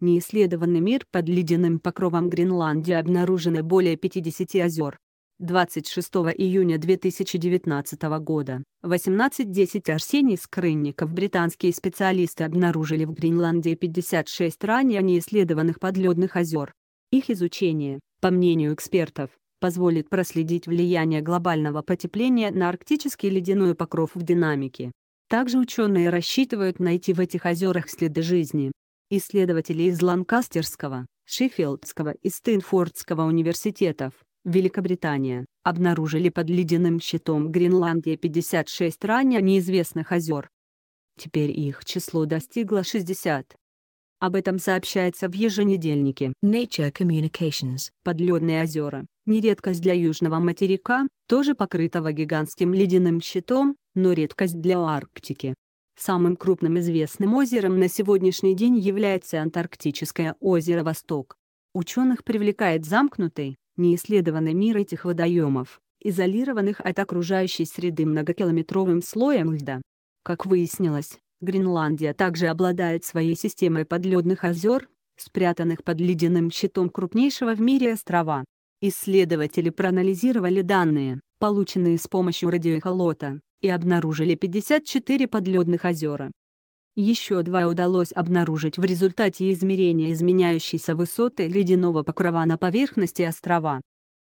неисследованный мир под ледяным покровом Гренландии обнаружены более 50 озер. 26 июня 2019 года 18:10 Арсений Скрынников британские специалисты обнаружили в Гренландии 56 ранее неисследованных подледных озер. Их изучение, по мнению экспертов, позволит проследить влияние глобального потепления на арктический ледяной покров в динамике. Также ученые рассчитывают найти в этих озерах следы жизни, исследователи из Ланкастерского, Шеффилдского и Стэнфордского университетов, Великобритания, обнаружили под ледяным щитом Гренландии 56 ранее неизвестных озер. Теперь их число достигло 60. Об этом сообщается в еженедельнике Nature Communications. Подледные озера, не редкость для южного материка, тоже покрытого гигантским ледяным щитом, но редкость для Арктики. Самым крупным известным озером на сегодняшний день является Антарктическое озеро Восток. Ученых привлекает замкнутый, неисследованный мир этих водоемов, изолированных от окружающей среды многокилометровым слоем льда. Как выяснилось, Гренландия также обладает своей системой подледных озер, спрятанных под ледяным щитом крупнейшего в мире острова. Исследователи проанализировали данные, полученные с помощью радиоэхолота, и обнаружили 54 подледных озера. Еще два удалось обнаружить в результате измерения изменяющейся высоты ледяного покрова на поверхности острова.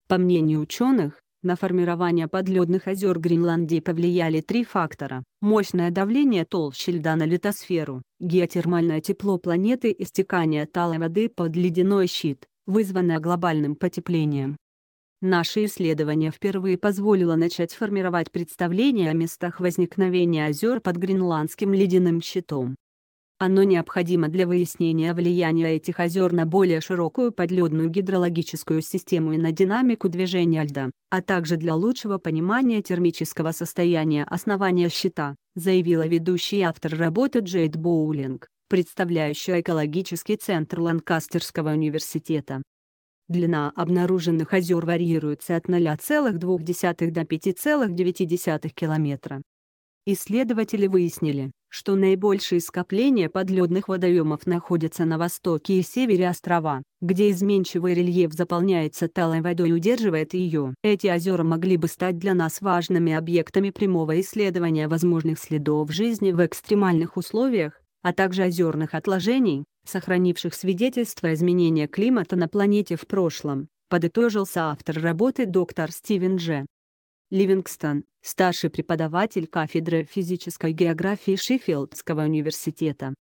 По мнению ученых, на формирование подледных озер Гренландии повлияли три фактора – мощное давление толщи льда на литосферу, геотермальное тепло планеты и стекание талой воды под ледяной щит, вызванное глобальным потеплением. Наше исследование впервые позволило начать формировать представление о местах возникновения озер под гренландским ледяным щитом. Оно необходимо для выяснения влияния этих озер на более широкую подледную гидрологическую систему и на динамику движения льда, а также для лучшего понимания термического состояния основания щита, заявила ведущий автор работы Джейд Боулинг, представляющая экологический центр Ланкастерского университета. Длина обнаруженных озер варьируется от 0,2 до 5,9 километра. Исследователи выяснили, что наибольшие скопления подледных водоемов находятся на востоке и севере острова, где изменчивый рельеф заполняется талой водой и удерживает ее. Эти озера могли бы стать для нас важными объектами прямого исследования возможных следов жизни в экстремальных условиях, а также озерных отложений, сохранивших свидетельства изменения климата на планете в прошлом, подытожился автор работы доктор Стивен Дж. Ливингстон, старший преподаватель кафедры физической географии Шеффилдского университета,